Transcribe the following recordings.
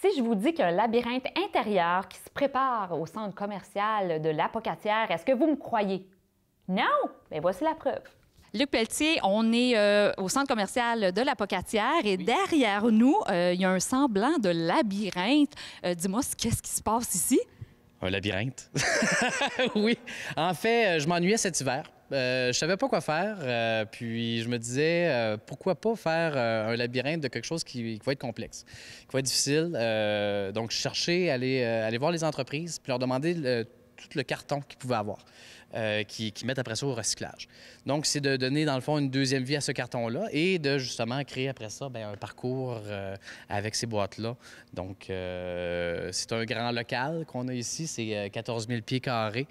Si je vous dis qu'un labyrinthe intérieur qui se prépare au centre commercial de l'Apocatière, est-ce que vous me croyez? Non? Mais ben, voici la preuve. Luc Pelletier, on est euh, au centre commercial de l'Apocatière et derrière nous, euh, il y a un semblant de labyrinthe. Euh, dis-moi, qu'est-ce qui se passe ici? Un labyrinthe. oui. En fait, je m'ennuyais cet hiver. Je euh, je savais pas quoi faire, euh, puis je me disais euh, pourquoi pas faire un labyrinthe de quelque chose qui, qui, va être complexe, qui va être difficile. donc, chercher aller, aller voir les entreprises, puis leur demander tout le carton qu'ils pouvaient avoir, euh, qui, mettent après ça au recyclage. Donc, c'est de donner, dans le fond, une deuxième vie à ce carton-là et de justement créer après ça ben, un parcours euh, avec ces boîtes-là. Donc, euh, c'est un grand local qu'on a ici, c'est 14 euh, 000 pieds carrés.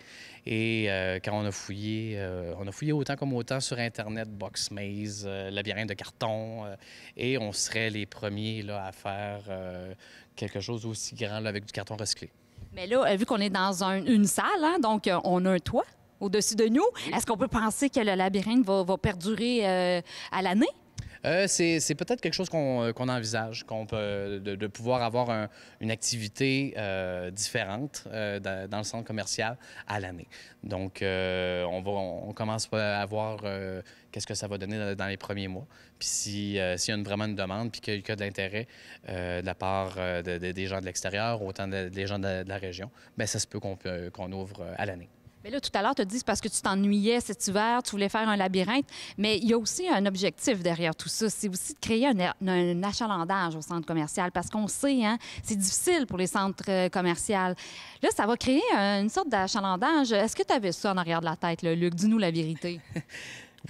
Et quand on a fouillé, on a fouillé autant comme autant sur Internet, Box Maze, labyrinthe de carton, et on serait les premiers là, à faire quelque chose aussi grand avec du carton recyclé. Mais là, euh, vu qu'on est dans une salle, hein, donc euh, on a un toit au-dessus de nous, est-ce qu'on peut penser que le labyrinthe va, perdurer euh, à l'année? Euh, c'est peut-être quelque chose qu'on euh, envisage, qu'on peut euh, de, pouvoir avoir une activité différente dans le centre commercial à l'année. Donc, on, va, on commence à voir qu'est-ce que ça va donner dans, les premiers mois. Puis s'il y a vraiment une demande, puis qu'il y, a de l'intérêt de la part des gens de l'extérieur, autant des gens de, la région, bien, ça se peut qu'on ouvre à l'année. Mais là, tout à l'heure, tu as dit c'est parce que tu t'ennuyais cet hiver, tu voulais faire un labyrinthe. Mais il y a aussi un objectif derrière tout ça. C'est aussi de créer un, achalandage au centre commercial parce qu'on sait, hein, c'est difficile pour les centres euh, commerciaux. Là, ça va créer une sorte d'achalandage. Est-ce que tu avais ça en arrière de la tête, Luc? Dis-nous la vérité.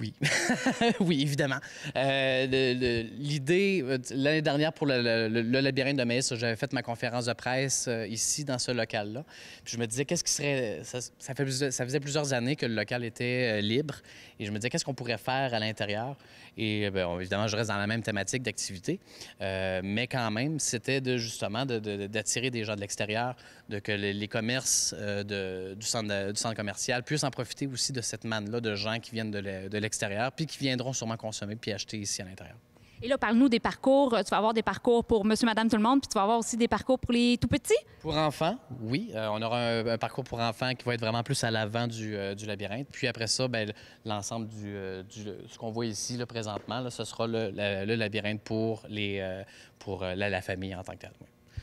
Oui, oui, évidemment. Euh, l'idée, euh, l'année dernière, pour le, labyrinthe de Maïs, j'avais fait ma conférence de presse euh, ici, dans ce local-là. Puis je me disais, qu'est-ce qui serait... Ça, ça, faisait plusieurs années que le local était libre. Et je me disais, qu'est-ce qu'on pourrait faire à l'intérieur? Et bien, évidemment, je reste dans la même thématique d'activité. mais quand même, c'était de, justement d'attirer des gens de l'extérieur, de que les, commerces du centre, du, centre, commercial puissent en profiter aussi de cette manne-là de gens qui viennent de l'extérieur l'extérieur, puis qui viendront sûrement consommer puis acheter ici à l'intérieur. Et là, parle-nous des parcours. Tu vas avoir des parcours pour monsieur, madame, tout le monde, puis tu vas avoir aussi des parcours pour les tout-petits? Pour enfants, oui. Euh, on aura un, parcours pour enfants qui va être vraiment plus à l'avant du, euh, du, labyrinthe. Puis après ça, ben, l'ensemble du, euh, ce qu'on voit ici là, présentement, ce sera le, le, labyrinthe pour, les, pour la, famille en tant que telle.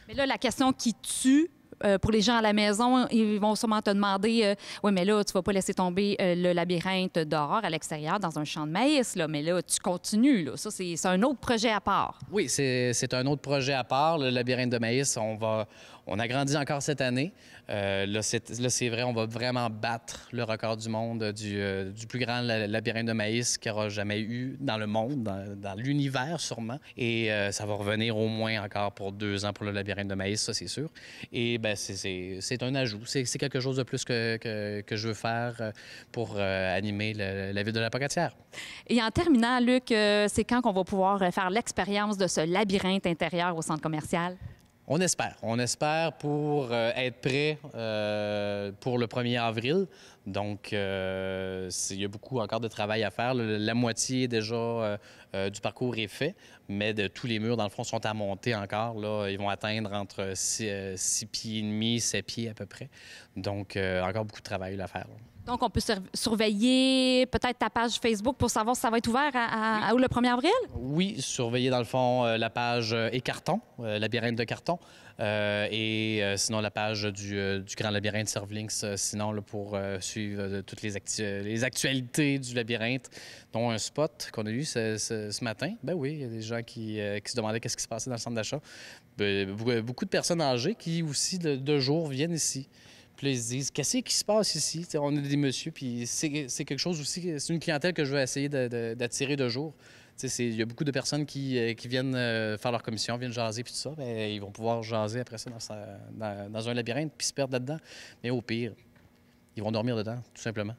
Mais là, la question qui tue, euh, pour les gens à la maison, ils vont sûrement te demander euh, Oui, mais là, tu vas pas laisser tomber euh, le labyrinthe d'or à l'extérieur, dans un champ de maïs, là, mais là, tu continues. Là. Ça, c'est un autre projet à part. Oui, c'est un autre projet à part. Le labyrinthe de maïs, on va, on a grandi encore cette année. Euh, là, c'est vrai, on va vraiment battre le record du monde euh, euh, du, plus grand labyrinthe de maïs qu'il y aura jamais eu dans le monde, dans, l'univers sûrement. Et ça va revenir au moins encore pour deux ans pour le labyrinthe de maïs, ça c'est sûr. Et ben, c'est un ajout. C'est quelque chose de plus que, je veux faire pour animer la ville de la Pocatière. Et en terminant, Luc, c'est quand qu'on va pouvoir faire l'expérience de ce labyrinthe intérieur au centre commercial? On espère. On espère pour euh, être prêt euh, pour le 1er avril. Donc, euh, il y a beaucoup encore de travail à faire. la moitié déjà du parcours est fait, mais de, tous les murs, dans le fond, sont à monter encore. Là, ils vont atteindre entre 6 pieds et demi, 7 pieds à peu près. Donc, encore beaucoup de travail à faire. Donc, on peut surveiller peut-être ta page Facebook pour savoir si ça va être ouvert à, le 1er avril? Oui, surveiller dans le fond euh, la page euh, Écarton, euh, labyrinthe de carton, et sinon la page du, Grand Labyrinthe Servlinks, sinon pour suivre toutes les, actualités du labyrinthe, dont un spot qu'on a eu ce, matin. Ben oui, il y a des gens qui, se demandaient qu'est-ce qui se passait dans le centre d'achat. Ben, beaucoup de personnes âgées qui aussi de jour viennent ici. Puis ils se disent, qu'est-ce qui se passe ici? on est des messieurs, puis c'est quelque chose aussi, c'est une clientèle que je veux essayer d'attirer de, jour. Il y a beaucoup de personnes qui, euh, viennent euh, faire leur commission, viennent jaser, puis tout ça. Ben, ils vont pouvoir jaser après ça dans, dans un labyrinthe, puis se perdre là-dedans. Mais au pire, ils vont dormir dedans, tout simplement.